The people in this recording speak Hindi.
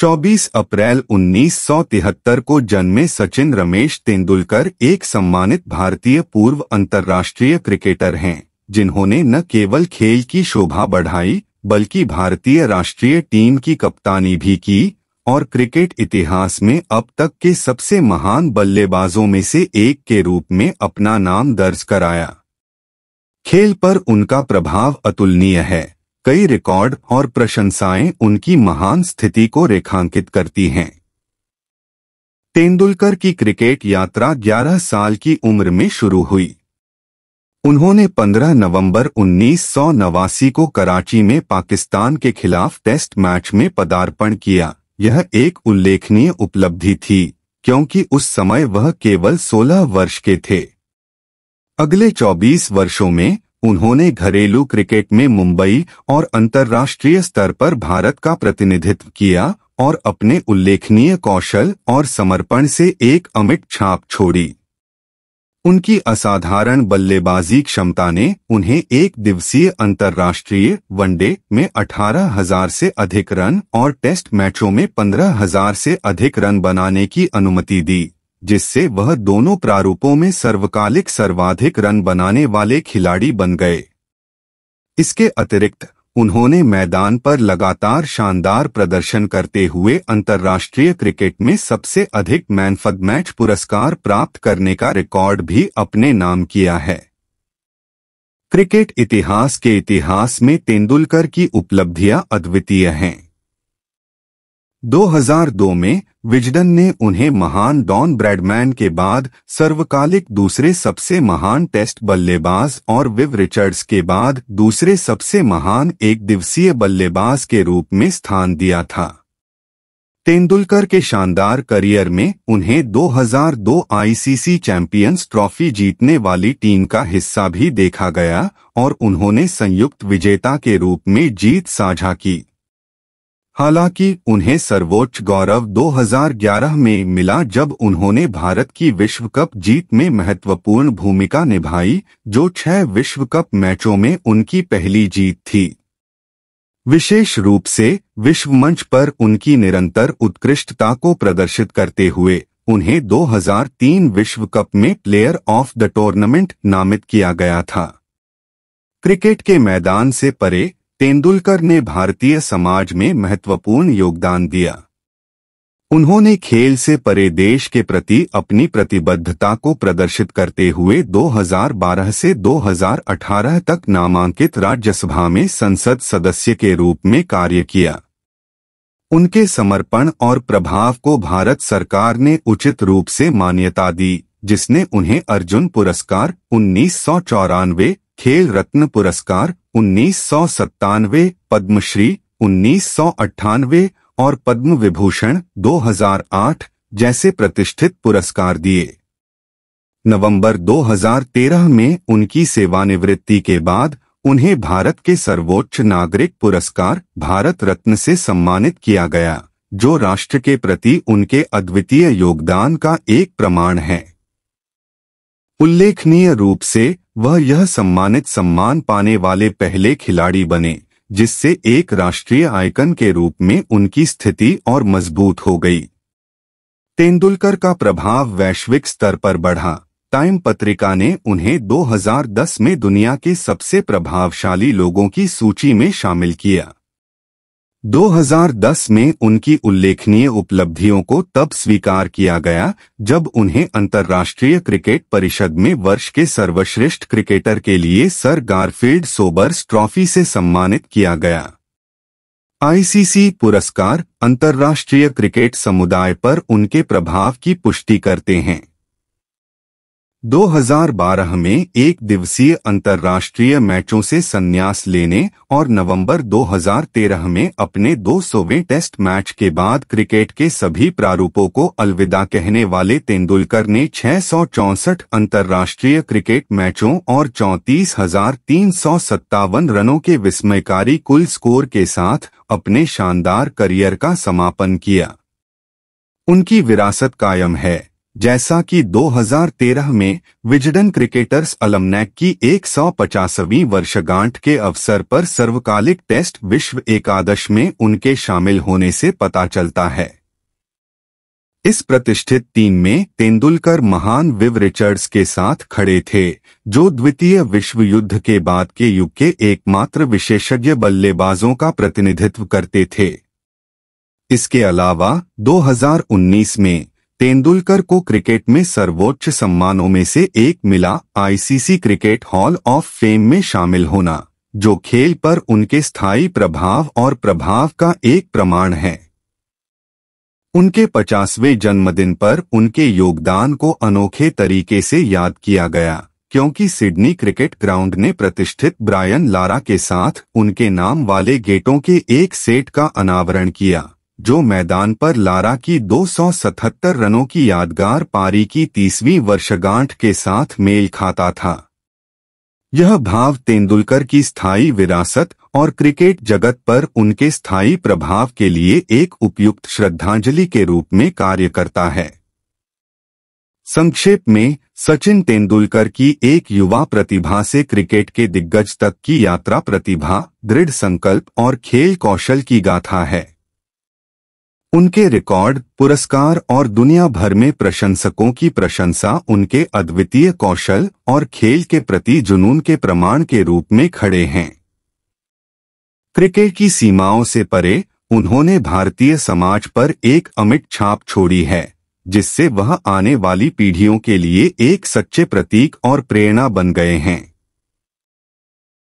24 अप्रैल 1973 को जन्मे सचिन रमेश तेंदुलकर एक सम्मानित भारतीय पूर्व अंतर्राष्ट्रीय क्रिकेटर हैं जिन्होंने न केवल खेल की शोभा बढ़ाई बल्कि भारतीय राष्ट्रीय टीम की कप्तानी भी की और क्रिकेट इतिहास में अब तक के सबसे महान बल्लेबाजों में से एक के रूप में अपना नाम दर्ज कराया खेल पर उनका प्रभाव अतुलनीय है कई रिकॉर्ड और प्रशंसाएं उनकी महान स्थिति को रेखांकित करती हैं तेंदुलकर की क्रिकेट यात्रा 11 साल की उम्र में शुरू हुई उन्होंने 15 नवंबर उन्नीस को कराची में पाकिस्तान के खिलाफ टेस्ट मैच में पदार्पण किया यह एक उल्लेखनीय उपलब्धि थी क्योंकि उस समय वह केवल 16 वर्ष के थे अगले 24 वर्षों में उन्होंने घरेलू क्रिकेट में मुंबई और अंतर्राष्ट्रीय स्तर पर भारत का प्रतिनिधित्व किया और अपने उल्लेखनीय कौशल और समर्पण से एक अमिट छाप छोड़ी उनकी असाधारण बल्लेबाजी क्षमता ने उन्हें एक दिवसीय अंतर्राष्ट्रीय वनडे में अठारह हजार से अधिक रन और टेस्ट मैचों में पंद्रह हजार से अधिक रन बनाने की अनुमति दी जिससे वह दोनों प्रारूपों में सर्वकालिक सर्वाधिक रन बनाने वाले खिलाड़ी बन गए इसके अतिरिक्त उन्होंने मैदान पर लगातार शानदार प्रदर्शन करते हुए अंतर्राष्ट्रीय क्रिकेट में सबसे अधिक मैन मैच पुरस्कार प्राप्त करने का रिकॉर्ड भी अपने नाम किया है क्रिकेट इतिहास के इतिहास में तेंदुलकर की उपलब्धियां अद्वितीय हैं 2002 में विजडन ने उन्हें महान डॉन ब्रैडमैन के बाद सर्वकालिक दूसरे सबसे महान टेस्ट बल्लेबाज और विव रिचर्ड्स के बाद दूसरे सबसे महान एक दिवसीय बल्लेबाज के रूप में स्थान दिया था तेंदुलकर के शानदार करियर में उन्हें 2002 आईसीसी चैंपियंस ट्रॉफी जीतने वाली टीम का हिस्सा भी देखा गया और उन्होंने संयुक्त विजेता के रूप में जीत साझा की हालांकि उन्हें सर्वोच्च गौरव 2011 में मिला जब उन्होंने भारत की विश्व कप जीत में महत्वपूर्ण भूमिका निभाई जो छह विश्व कप मैचों में उनकी पहली जीत थी विशेष रूप से विश्व मंच पर उनकी निरंतर उत्कृष्टता को प्रदर्शित करते हुए उन्हें 2003 विश्व कप में प्लेयर ऑफ द टूर्नामेंट नामित किया गया था क्रिकेट के मैदान से परे तेंदुलकर ने भारतीय समाज में महत्वपूर्ण योगदान दिया उन्होंने खेल से परे देश के प्रति अपनी प्रतिबद्धता को प्रदर्शित करते हुए 2012 से 2018 तक नामांकित राज्यसभा में संसद सदस्य के रूप में कार्य किया उनके समर्पण और प्रभाव को भारत सरकार ने उचित रूप से मान्यता दी जिसने उन्हें अर्जुन पुरस्कार उन्नीस खेल रत्न पुरस्कार उन्नीस सौ सत्तानवे पद्मश्री उन्नीस सौ अट्ठानवे और पद्म विभूषण 2008 जैसे प्रतिष्ठित पुरस्कार दिए नवंबर 2013 में उनकी सेवानिवृत्ति के बाद उन्हें भारत के सर्वोच्च नागरिक पुरस्कार भारत रत्न से सम्मानित किया गया जो राष्ट्र के प्रति उनके अद्वितीय योगदान का एक प्रमाण है उल्लेखनीय रूप से वह यह सम्मानित सम्मान पाने वाले पहले खिलाड़ी बने जिससे एक राष्ट्रीय आयकन के रूप में उनकी स्थिति और मजबूत हो गई तेंदुलकर का प्रभाव वैश्विक स्तर पर बढ़ा टाइम पत्रिका ने उन्हें 2010 में दुनिया के सबसे प्रभावशाली लोगों की सूची में शामिल किया 2010 में उनकी उल्लेखनीय उपलब्धियों को तब स्वीकार किया गया जब उन्हें अंतर्राष्ट्रीय क्रिकेट परिषद में वर्ष के सर्वश्रेष्ठ क्रिकेटर के लिए सर गारफील्ड सोबर्स ट्रॉफी से सम्मानित किया गया आईसीसी पुरस्कार अंतर्राष्ट्रीय क्रिकेट समुदाय पर उनके प्रभाव की पुष्टि करते हैं 2012 में एक दिवसीय अंतर्राष्ट्रीय मैचों से संन्यास लेने और नवंबर 2013 में अपने 200वें टेस्ट मैच के बाद क्रिकेट के सभी प्रारूपों को अलविदा कहने वाले तेंदुलकर ने छह अंतर्राष्ट्रीय क्रिकेट मैचों और चौंतीस रनों के विस्मयकारी कुल स्कोर के साथ अपने शानदार करियर का समापन किया उनकी विरासत कायम है जैसा कि 2013 में विजडन क्रिकेटर्स अलमनेक की 150वीं वर्षगांठ के अवसर पर सर्वकालिक टेस्ट विश्व एकादश में उनके शामिल होने से पता चलता है इस प्रतिष्ठित टीम में तेंदुलकर महान विव रिचर्ड्स के साथ खड़े थे जो द्वितीय विश्व युद्ध के बाद के युग के एकमात्र विशेषज्ञ बल्लेबाजों का प्रतिनिधित्व करते थे इसके अलावा 2019 में तेंदुलकर को क्रिकेट में सर्वोच्च सम्मानों में से एक मिला ICC cricket hall of fame में शामिल होना जो खेल पर उनके स्थायी प्रभाव और प्रभाव का एक प्रमाण है उनके पचासवें जन्मदिन पर उनके योगदान को अनोखे तरीके से याद किया गया क्योंकि सिडनी क्रिकेट ग्राउंड ने प्रतिष्ठित ब्रायन लारा के साथ उनके नाम वाले गेटों के एक सेट का अनावरण किया जो मैदान पर लारा की 277 रनों की यादगार पारी की तीसवीं वर्षगांठ के साथ मेल खाता था यह भाव तेंदुलकर की स्थायी विरासत और क्रिकेट जगत पर उनके स्थायी प्रभाव के लिए एक उपयुक्त श्रद्धांजलि के रूप में कार्य करता है संक्षेप में सचिन तेंदुलकर की एक युवा प्रतिभा से क्रिकेट के दिग्गज तक की यात्रा प्रतिभा दृढ़ संकल्प और खेल कौशल की गाथा है उनके रिकॉर्ड पुरस्कार और दुनिया भर में प्रशंसकों की प्रशंसा उनके अद्वितीय कौशल और खेल के प्रति जुनून के प्रमाण के रूप में खड़े हैं क्रिकेट की सीमाओं से परे उन्होंने भारतीय समाज पर एक अमिट छाप छोड़ी है जिससे वह आने वाली पीढ़ियों के लिए एक सच्चे प्रतीक और प्रेरणा बन गए हैं